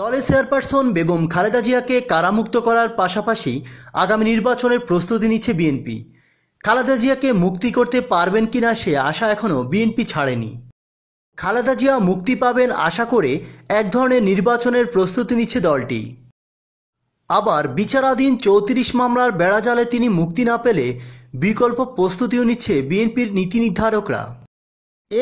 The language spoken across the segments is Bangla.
দলের চেয়ারপারসন বেগম খালেদা জিয়াকে কারামুক্ত করার পাশাপাশি আগামী নির্বাচনের প্রস্তুতি নিচ্ছে বিএনপি খালেদা জিয়াকে মুক্তি করতে পারবেন কি না সে আশা এখনও বিএনপি ছাড়েনি খালেদা জিয়া মুক্তি পাবেন আশা করে এক ধরনের নির্বাচনের প্রস্তুতি নিচ্ছে দলটি আবার বিচারাধীন চৌত্রিশ মামলার বেড়াজালে তিনি মুক্তি না পেলে বিকল্প প্রস্তুতিও নিচ্ছে বিএনপির নীতি নির্ধারকরা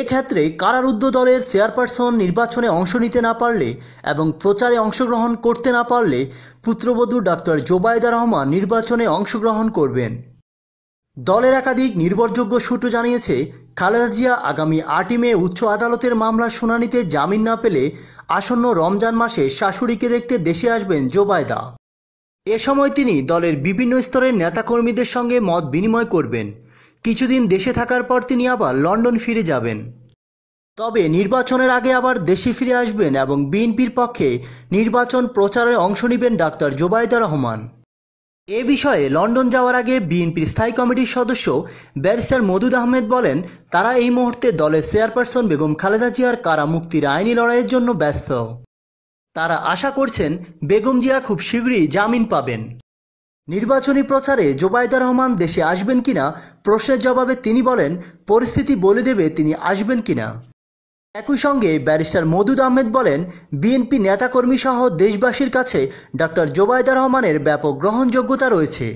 এক্ষেত্রে কারারুদ্ধ দলের চেয়ারপারসন নির্বাচনে অংশ নিতে না পারলে এবং প্রচারে অংশগ্রহণ করতে না পারলে পুত্রবধূ ডাক্তার জোবায়দা রহমান নির্বাচনে অংশগ্রহণ করবেন দলের একাধিক নির্ভরযোগ্য সূত্র জানিয়েছে খালেদা জিয়া আগামী আটই মে উচ্চ আদালতের মামলার শুনানিতে জামিন না পেলে আসন্ন রমজান মাসে শাশুড়িকে দেখতে দেশে আসবেন জোবায়দা এ সময় তিনি দলের বিভিন্ন স্তরের নেতাকর্মীদের সঙ্গে মত বিনিময় করবেন কিছুদিন দেশে থাকার পর তিনি আবার লন্ডন ফিরে যাবেন তবে নির্বাচনের আগে আবার দেশে ফিরে আসবেন এবং বিএনপির পক্ষে নির্বাচন প্রচারে অংশ নেবেন ডাক্তার জোবায়দা রহমান এ বিষয়ে লন্ডন যাওয়ার আগে বিএনপির স্থায়ী কমিটির সদস্য ব্যারিস্টার মদুদ আহমেদ বলেন তারা এই মুহূর্তে দলের চেয়ারপারসন বেগম খালেদা জিয়ার কারা মুক্তির আইনি লড়াইয়ের জন্য ব্যস্ত তারা আশা করছেন বেগম জিয়া খুব শীঘ্রই জামিন পাবেন নির্বাচনী প্রচারে জোবায়দা রহমান দেশে আসবেন কিনা প্রশ্নের জবাবে তিনি বলেন পরিস্থিতি বলে দেবে তিনি আসবেন কিনা একই সঙ্গে ব্যারিস্টার মদুদ আহমেদ বলেন বিএনপি নেতাকর্মী সহ দেশবাসীর কাছে ডক্টর জোবায়দা রহমানের ব্যাপক গ্রহণযোগ্যতা রয়েছে